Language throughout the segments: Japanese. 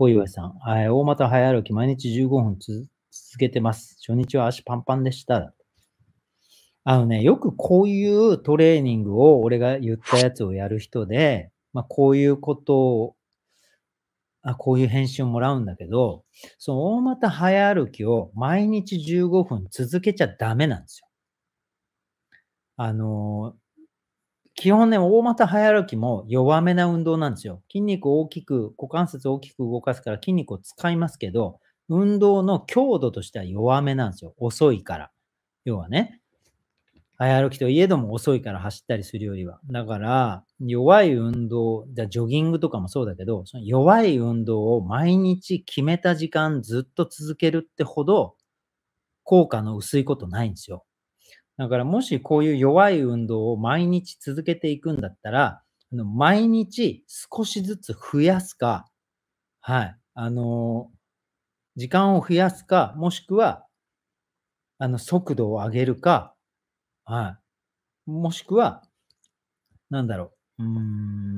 小岩さん、はい、大股早歩き、毎日15分続けてます。初日は足パンパンでした。あのね、よくこういうトレーニングを、俺が言ったやつをやる人で、まあ、こういうことを、あこういう返信をもらうんだけど、その大股早歩きを毎日15分続けちゃダメなんですよ。あの、基本ね、大股早歩きも弱めな運動なんですよ。筋肉を大きく、股関節を大きく動かすから筋肉を使いますけど、運動の強度としては弱めなんですよ。遅いから。要はね、早歩きといえども遅いから走ったりするよりは。だから、弱い運動、じゃジョギングとかもそうだけど、その弱い運動を毎日決めた時間ずっと続けるってほど、効果の薄いことないんですよ。だからもしこういう弱い運動を毎日続けていくんだったら、毎日少しずつ増やすか、はい、あの、時間を増やすか、もしくは、あの、速度を上げるか、はい、もしくは、なんだろう、うー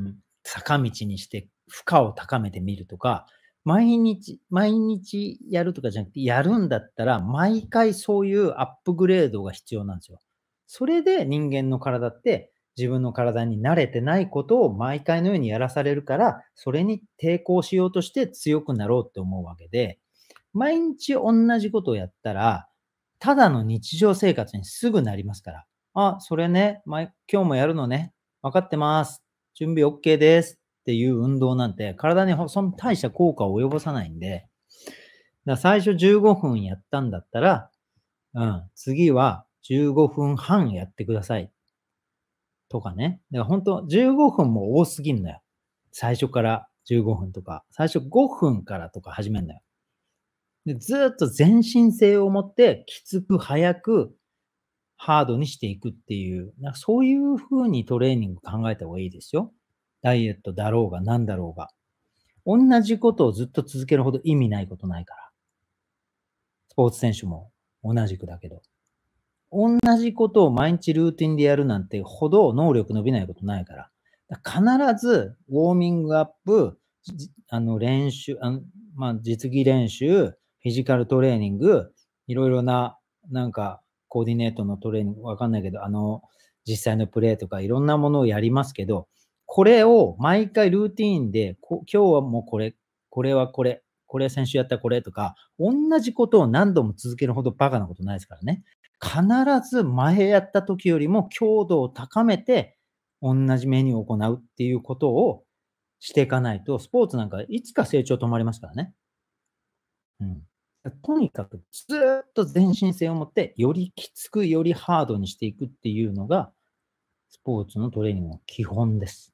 ん、坂道にして負荷を高めてみるとか、毎日、毎日やるとかじゃなくて、やるんだったら、毎回そういうアップグレードが必要なんですよ。それで人間の体って自分の体に慣れてないことを毎回のようにやらされるから、それに抵抗しようとして強くなろうって思うわけで、毎日同じことをやったら、ただの日常生活にすぐなりますから。あ、それね、今日もやるのね。分かってます。準備 OK です。っていう運動なんて体にその大した効果を及ぼさないんで、だ最初15分やったんだったら、うん、次は15分半やってください。とかね。だから本当、15分も多すぎんだよ。最初から15分とか、最初5分からとか始めるのよ。でずっと全身性を持って、きつく早く、ハードにしていくっていう、なんかそういう風にトレーニング考えた方がいいですよ。ダイエットだろうが何だろうが。同じことをずっと続けるほど意味ないことないから。スポーツ選手も同じくだけど。同じことを毎日ルーティンでやるなんてほど能力伸びないことないから。から必ずウォーミングアップ、あの練習、あのまあ、実技練習、フィジカルトレーニング、いろいろな、なんか、コーディネートのトレーニング、わかんないけど、あの、実際のプレーとかいろんなものをやりますけど、これを毎回ルーティーンで、今日はもうこれ、これはこれ、これ先週やったこれとか、同じことを何度も続けるほどバカなことないですからね。必ず前やった時よりも強度を高めて、同じメニューを行うっていうことをしていかないと、スポーツなんかいつか成長止まりますからね。うん。とにかくずっと前進性を持って、よりきつく、よりハードにしていくっていうのが、スポーツのトレーニングの基本です。